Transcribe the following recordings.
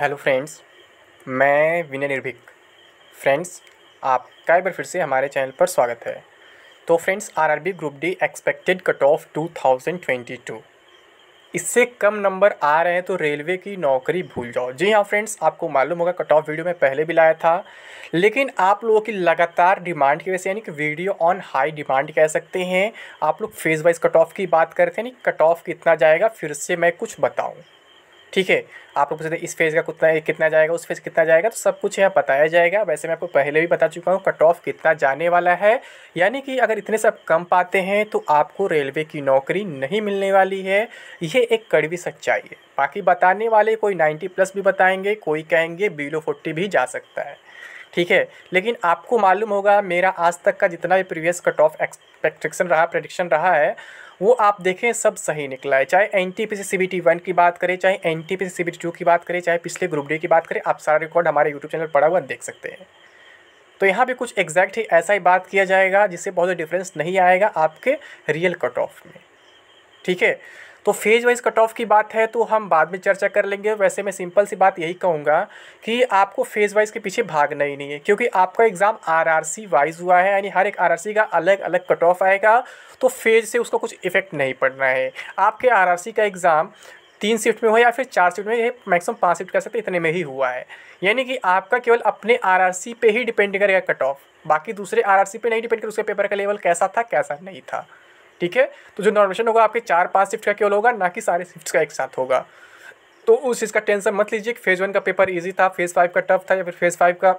hello friends मैं विनय निर्भिक friends आपका एक बार फिर से हमारे चैनल पर स्वागत है तो friends RRB group D expected cut off 2022 इससे कम नंबर आ रहे हैं तो रेलवे की नौकरी भूल जाओ जी हाँ फ्रेंड्स आपको मालूम होगा कट ऑफ वीडियो में पहले भी लाया था लेकिन आप लोगों की लगातार डिमांड की वजह से यानी कि वीडियो ऑन हाई डिमांड कह सकते हैं आप लोग फेज़ वाइज कट ऑफ की बात करते हैं यानी कट ऑफ कितना जाएगा फिर से मैं कुछ बताऊँ ठीक है आप लोग पूछते इस फेज़ का कितना कितना जाएगा उस फेज़ कितना जाएगा तो सब कुछ यहाँ बताया जाएगा वैसे मैं आपको पहले भी बता चुका हूँ कट ऑफ कितना जाने वाला है यानी कि अगर इतने से आप कम पाते हैं तो आपको रेलवे की नौकरी नहीं मिलने वाली है यह एक कड़वी सच्चाई है बाकी बताने वाले कोई नाइन्टी प्लस भी बताएंगे कोई कहेंगे बिलो फोर्टी भी जा सकता है ठीक है लेकिन आपको मालूम होगा मेरा आज तक का जितना भी प्रीवियस कट ऑफ एक्सपेक्टेशन रहा प्रडिक्शन रहा है वो आप देखें सब सही निकला है चाहे N T P C C B T one की बात करें चाहे N T P C C B T two की बात करें चाहे पिछले ग्रुप डी की बात करें आप सारा रिकॉर्ड हमारे यूट्यूब चैनल पड़ा हुआ देख सकते हैं तो यहाँ भी कुछ एग्जैक्ट ही ऐसा ही बात किया जाएगा जिससे बहुत डिफरेंस नहीं आएगा आपके रियल कट ऑफ में ठीक है तो फेज वाइज कट ऑफ की बात है तो हम बाद में चर्चा कर लेंगे वैसे मैं सिंपल सी बात यही कहूँगा कि आपको फेज वाइज के पीछे भागना ही नहीं है क्योंकि आपका एग्ज़ाम आरआरसी वाइज हुआ है यानी हर एक आरआरसी का अलग अलग कट ऑफ आएगा तो फेज से उसका कुछ इफेक्ट नहीं पड़ रहा है आपके सी का एग्ज़ाम तीन शिफ्ट में हो या फिर चार शिफ्ट में मैक्सिमम पाँच शिफ्ट कर सकते इतने में ही हुआ है यानी कि आपका केवल अपने सी पे ही डिपेंड करेगा कट ऑफ बाकी दूसरे सी पे नहीं डिपेंड कर उसके पेपर का लेवल कैसा था कैसा नहीं था ठीक है तो जो नॉर्मेशन होगा आपके चार पाँच शिफ्ट का केवल होगा ना कि सारे शिफ्ट का एक साथ होगा तो उस चीज़ का टेंशन मत लीजिए कि फेज़ वन का पेपर ईजी था फेज़ फाइव का टफ था या फिर फेज़ फाइव का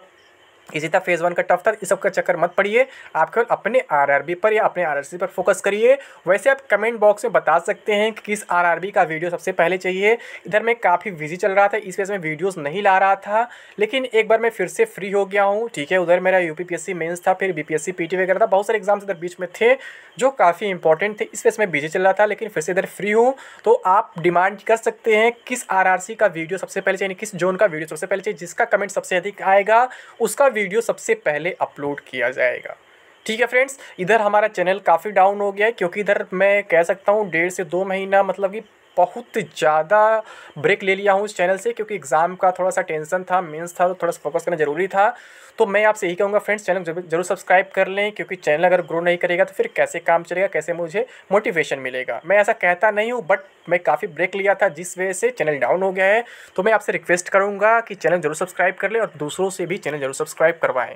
इसी तरह फेज़ वन का टफ था इस सब का चक्कर मत पड़िए आप केवल अपने आरआरबी पर या अपने आरआरसी पर फोकस करिए वैसे आप कमेंट बॉक्स में बता सकते हैं कि किस आरआरबी का वीडियो सबसे पहले चाहिए इधर मैं काफ़ी बिजी चल रहा था इस वजह से मैं वीडियोज़ नहीं ला रहा था लेकिन एक बार मैं फिर से फ्री हो गया हूँ ठीक है उधर मेरा यू पी था फिर बी पी वगैरह था बहुत सारे एग्जाम्स इधर बीच में थे जो काफ़ी इंपॉर्टेंट थे इस वजह से मैं बिजी चल रहा था लेकिन फिर से इधर फ्री हूँ तो आप डिमांड कर सकते हैं किस आर का वीडियो सबसे पहले चाहिए किस जोन का वीडियो सबसे पहले चाहिए जिसका कमेंट सबसे अधिक आएगा उसका वीडियो सबसे पहले अपलोड किया जाएगा ठीक है फ्रेंड्स इधर हमारा चैनल काफ़ी डाउन हो गया है क्योंकि इधर मैं कह सकता हूँ डेढ़ से दो महीना मतलब कि बहुत ज़्यादा ब्रेक ले लिया हूँ इस चैनल से क्योंकि एग्ज़ाम का थोड़ा सा टेंशन था मेंस था तो थोड़ा सा फोकस करना ज़रूरी था तो मैं आपसे यही कहूँगा फ्रेंड्स चैनल जरूर सब्सक्राइब कर लें क्योंकि चैनल अगर ग्रो नहीं करेगा तो फिर कैसे काम चलेगा कैसे मुझे मोटिवेशन मिलेगा मैं ऐसा कहता नहीं हूँ बट मैं काफ़ी ब्रेक लिया था जिस वजह से चैनल डाउन हो गया है तो मैं आपसे रिक्वेस्ट करूँगा कि चैनल जरूर सब्सक्राइब कर लें और दूसरों से भी चैनल जरूर सब्सक्राइब करवाएँ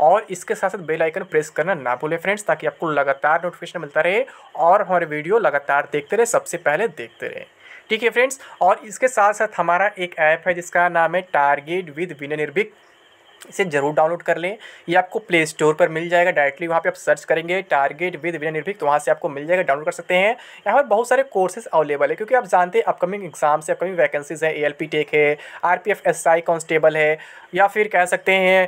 और इसके साथ साथ बेल आइकन प्रेस करना ना भूलें फ्रेंड्स ताकि आपको लगातार नोटिफिकेशन मिलता रहे और हमारे वीडियो लगातार देखते रहे सबसे पहले देखते रहे ठीक है फ्रेंड्स और इसके साथ साथ हमारा एक ऐप है जिसका नाम है टारगेट विद विनय निर्भिक इसे जरूर डाउनलोड कर लें ये आपको प्ले स्टोर पर मिल जाएगा डायरेक्टली वहाँ पे आप सर्च करेंगे टारगेट विद विनय निर्भिक तो वहाँ से आपको मिल जाएगा डाउनलोड कर सकते हैं यहाँ पर बहुत सारे कोर्सेज अवेलेबल है क्योंकि आप जानते हैं अपकमिंग एग्जाम्स है अपकमिंग वैकेंसीज है ए टेक है R P F S I constable है या फिर कह सकते हैं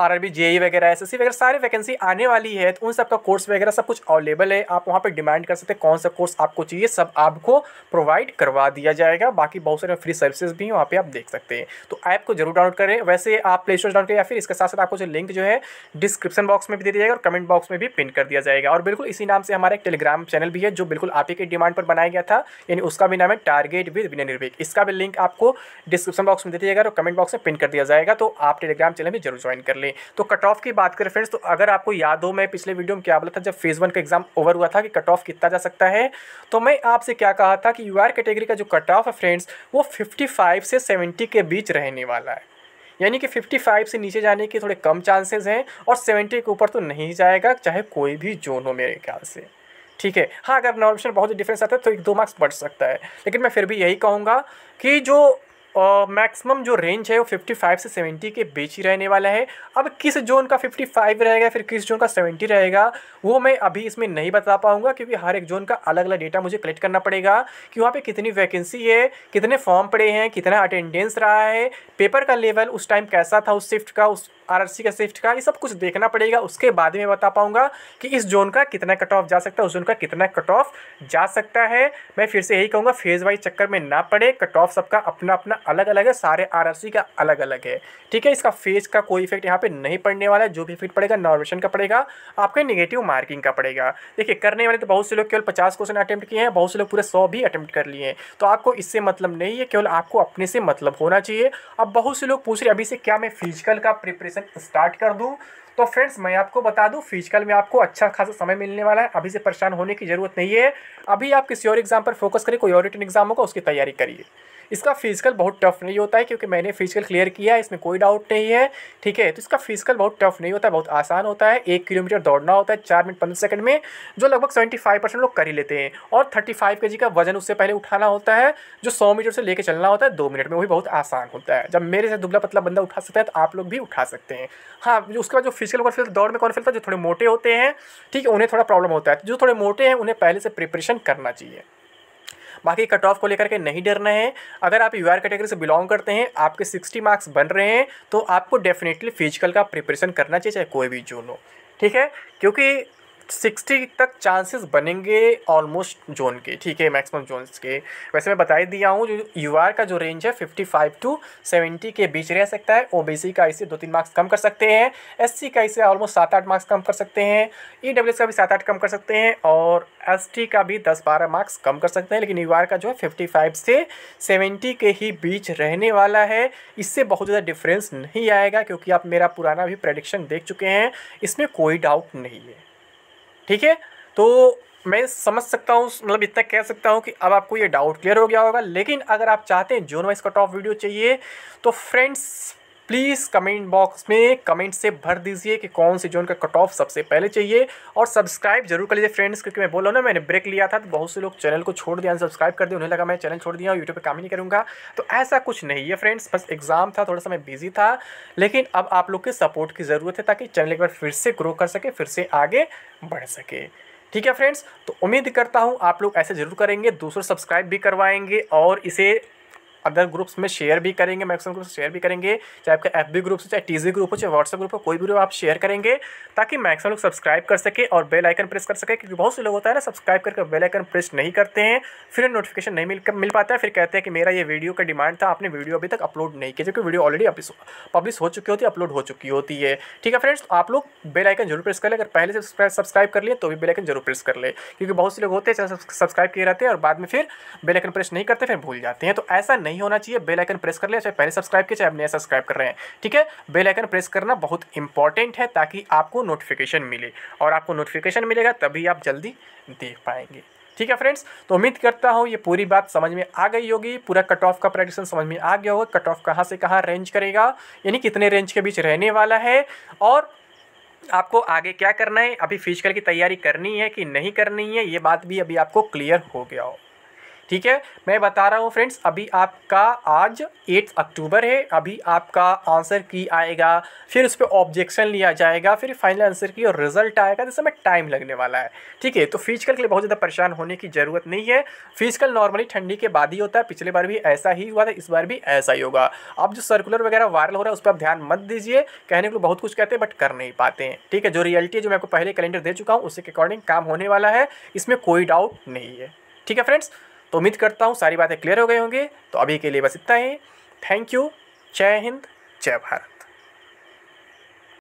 R R B J E वगैरह एस एस सी वगैरह सारे वैकेंसी आने वाली है तो उन सब का कोर्स वगैरह सब कुछ अवेलेबल है आप वहाँ पे डिमांड कर सकते हैं कौन सा कोर्स आपको चाहिए सब आपको प्रोवाइड करवा दिया जाएगा बाकी बहुत सारे फ्री सर्विसेज भी हैं वहाँ पे आप देख सकते हैं तो ऐप को जरूर डाउनलोड करें वैसे आप प्ले स्टोर डाउन करें या फिर इसके साथ साथ आपको जो लिंक जो है डिस्क्रिप्शन बॉक्स में भी दे दिया जाएगा और कमेंट बॉक्स में भी पिन कर दिया जाएगा और बिल्कुल इसी नाम से हमारा एक टेलीग्राम चैनल भी है जो बिल्कुल आप ही के डिमांड पर बनाया गया था यानी उसका भी नाम है टारगेट विद विनय निर्विक इसका भी लिंक आपको डिस्क्रिप्शन बॉक्स में दे दिया जाएगा और कमेंट बॉक्स में पिन कर दिया जाएगा तो आप टेलीग्राम चैनल भी जरूर ज्वाइन कर लें तो कट ऑफ की बात करें फ्रेंड्स तो अगर आपको याद हो मैं पिछले वीडियो में क्या बोला था जब फेज़ वन का एग्जाम ओवर हुआ था कि कट ऑफ कितना जा सकता है तो मैं आपसे क्या कहा था कि यू कैटेगरी का जो कट ऑफ है फ्रेंड्स वो फिफ्टी से सेवेंटी के बीच रहने वाला है यानी कि 55 से नीचे जाने के थोड़े कम चांसेस हैं और 70 के ऊपर तो नहीं जाएगा चाहे कोई भी जोन हो मेरे ख्याल से ठीक है हाँ अगर नॉर्मेशन बहुत ही डिफरेंस आता है तो एक दो मार्क्स बढ़ सकता है लेकिन मैं फिर भी यही कहूँगा कि जो मैक्सिमम जो रेंज है वो 55 से 70 के बीच ही रहने वाला है अब किस जोन का 55 रहेगा फिर किस जोन का 70 रहेगा वो मैं अभी इसमें नहीं बता पाऊंगा क्योंकि हर एक जोन का अलग अलग डेटा मुझे कलेक्ट करना पड़ेगा कि वहाँ पे कितनी वैकेंसी है कितने फॉर्म पड़े हैं कितना अटेंडेंस रहा है पेपर का लेवल उस टाइम कैसा था उस शिफ्ट का उस आर का शिफ्ट का ये सब कुछ देखना पड़ेगा उसके बाद में बता पाऊँगा कि इस जोन का कितना कट ऑफ जा सकता है उस जोन का कितना कट ऑफ जा सकता है मैं फिर से यही कहूँगा फेज़ वाइज चक्कर में ना पड़े कट ऑफ सबका अपना अपना अलग अलग है सारे आर का अलग अलग है ठीक है इसका फेस का कोई इफेक्ट यहाँ पे नहीं पड़ने वाला है जो भी इफेक्ट पड़ेगा नॉर्मेशन का पड़ेगा आपके निगेटिव मार्किंग का पड़ेगा देखिए करने वाले तो बहुत से लोग केवल पचास क्वेश्चन अटैम्प्ट किए हैं बहुत से लोग पूरे सौ भी अटैम्प्ट कर लिए हैं तो आपको इससे मतलब नहीं है केवल आपको अपने से मतलब होना चाहिए अब बहुत से लोग पूछ रहे अभी से क्या मैं फिजिकल का प्रिपरेशन स्टार्ट कर दूँ तो फ्रेंड्स मैं आपको बता दूं फिजिकल में आपको अच्छा खासा समय मिलने वाला है अभी से परेशान होने की ज़रूरत नहीं है अभी आप किसी और एग्जाम पर फोकस करें कोई और रिटर्न एग्जाम होगा उसकी तैयारी करिए इसका फिजिकल बहुत टफ नहीं होता है क्योंकि मैंने फिजिकल क्लियर किया है इसमें कोई डाउट नहीं है ठीक है तो इसका फिजिकल बहुत टफ नहीं होता है बहुत आसान होता है एक किलोमीटर दौड़ना होता है चार मिनट पंद्रह सेकंड में जो लगभग सेवेंटी फाइव परसेंट लोग कर ही लेते हैं और थर्टी फाइव के जी का वजन उससे पहले उठाना होता है जो सौ मीटर से लेकर चलना होता है दो मिनट में वही बहुत आसान होता है जब मेरे से दुबला पतला बंदा उठा सकता है तो आप लोग भी उठा सकते हैं हाँ उसके बाद जो फिजिकल वर्क दौड़ में कौन फिलता है जो थोड़े मोटे होते हैं ठीक है उन्हें थोड़ा प्रॉब्लम होता है जो थोड़े मोटे हैं उन्हें पहले से प्रिपरेशन करना चाहिए बाकी कट ऑफ को लेकर के नहीं डरना है अगर आप यू कैटेगरी से बिलोंग करते हैं आपके सिक्सटी मार्क्स बन रहे हैं तो आपको डेफिनेटली फिजिकल का प्रिपरेशन करना चाहिए चाहे कोई भी जोन हो ठीक है क्योंकि सिक्सटी तक चांसेस बनेंगे ऑलमोस्ट जोन के ठीक है मैक्सिमम जोन के वैसे मैं बताई दिया हूँ जो यू का जो रेंज है फिफ्टी फाइव टू सेवेंटी के बीच रह सकता है ओ का इसे दो तीन मार्क्स कम कर सकते हैं एस का इसे ऑलमोस्ट सात आठ मार्क्स कम कर सकते हैं ई e का भी सात आठ कम कर सकते हैं और एस का भी दस बारह मार्क्स कम कर सकते हैं लेकिन यू का जो है फिफ्टी फाइव से सेवेंटी के ही बीच रहने वाला है इससे बहुत ज़्यादा डिफरेंस नहीं आएगा क्योंकि आप मेरा पुराना भी प्रडिक्शन देख चुके हैं इसमें कोई डाउट नहीं है ठीक है तो मैं समझ सकता हूँ मतलब इतना कह सकता हूँ कि अब आपको ये डाउट क्लियर हो गया होगा लेकिन अगर आप चाहते हैं zone wise cut off video चाहिए तो फ्रेंड्स प्लीज़ कमेंट बॉक्स में कमेंट से भर दीजिए कि कौन सी जोन का कट ऑफ सबसे पहले चाहिए और सब्सक्राइब जरूर कर लीजिए फ्रेंड्स क्योंकि मैं बोला ना मैंने ब्रेक लिया था तो बहुत से लोग चैनल को छोड़ दिया सब्सक्राइब कर दिया उन्हें लगा मैं चैनल छोड़ दिया यूट्यूब पर काम ही नहीं करूँगा तो ऐसा कुछ नहीं है फ्रेंड्स बस एग्ज़ाम था थोड़ा सा मैं बिजी था लेकिन अब आप लोग के सपोर्ट की ज़रूरत है ताकि चैनल एक बार फिर से ग्रो कर सके फिर से आगे बढ़ सके ठीक है फ्रेंड्स तो उम्मीद करता हूँ आप लोग ऐसे ज़रूर करेंगे दूसरों सब्सक्राइब भी करवाएंगे और इसे अदर ग्रुप्स में शेयर भी करेंगे मैक्सिमम ग्रुप शेयर भी करेंगे चाहे आपका एफ ग्रुप से चाहे टी ग्रुप हो चाहे व्हाट्सएप ग्रुप हो कोई भी ग्रुप आप शेयर करेंगे ताकि मैक्सिमम लोग सब्सक्राइब कर सके और बेल आइकन प्रेस कर सके क्योंकि बहुत से लोग होता है ना सब्सक्राइब करके बेल आइकन प्रेस नहीं करते हैं फिर नोटिफिकेशन नहीं मिल मिल पाता है फिर कहते हैं कि मेरा ये वीडियो का डिमांड था आपने वीडियो अभी तक अपलोड नहीं किया क्योंकि वीडियो ऑलरेडी पब्लिश हो चुकी होती है अपलोड हो चुकी होती है ठीक है फ्रेंड्स तो आप लोग बेल आइकन जरूर प्रेस कर ले अगर पहले से सब्सक्राइब कर लिए तो भी बेल आइकन जरूर प्रेस कर ले क्योंकि बहुत से लोग होते हैं सब्सक्राइब किए रहते हैं और बाद में फिर बेल आइकन प्रेस नहीं करते फिर भूल जाते हैं तो ऐसा नहीं नहीं होना चाहिए बेल आइकन प्रेस कर लिया चाहे पहले सब्सक्राइब किया चाहे अब नया सब्सक्राइब कर रहे हैं ठीक है बेल आइकन प्रेस करना बहुत इंपॉर्टेंट है ताकि आपको नोटिफिकेशन मिले और आपको नोटिफिकेशन मिलेगा तभी आप जल्दी देख पाएंगे ठीक है फ्रेंड्स तो उम्मीद करता हूँ ये पूरी बात समझ में आ गई होगी पूरा कट ऑफ का प्रेडिक्शन समझ में आ गया होगा कट ऑफ कहाँ से कहाँ रेंज करेगा यानी कितने रेंज के बीच रहने वाला है और आपको आगे क्या करना है अभी फिजिकल की तैयारी करनी है कि नहीं करनी है ये बात भी अभी आपको क्लियर हो गया हो ठीक है मैं बता रहा हूँ फ्रेंड्स अभी आपका आज एट्थ अक्टूबर है अभी आपका आंसर की आएगा फिर उस पर ऑब्जेक्शन लिया जाएगा फिर फाइनल आंसर की और रिजल्ट आएगा समय टाइम लगने वाला है ठीक है तो फिजिकल के लिए बहुत ज़्यादा परेशान होने की ज़रूरत नहीं है फिजिकल नॉर्मली ठंडी के बाद ही होता है पिछले बार भी ऐसा ही हुआ था इस बार भी ऐसा ही होगा अब जो सर्कुलर वगैरह वायरल हो रहा है उस पर आप ध्यान मत दीजिए कहने को बहुत कुछ कहते हैं बट कर नहीं पाते हैं ठीक है जो रियलिटी है जो मैं आपको पहले कैलेंडर दे चुका हूँ उसके अकॉर्डिंग काम होने वाला है इसमें कोई डाउट नहीं है ठीक है फ्रेंड्स तो उम्मीद करता हूँ सारी बातें क्लियर हो गई होंगी तो अभी के लिए बस इतना ही थैंक यू जय हिंद जय भारत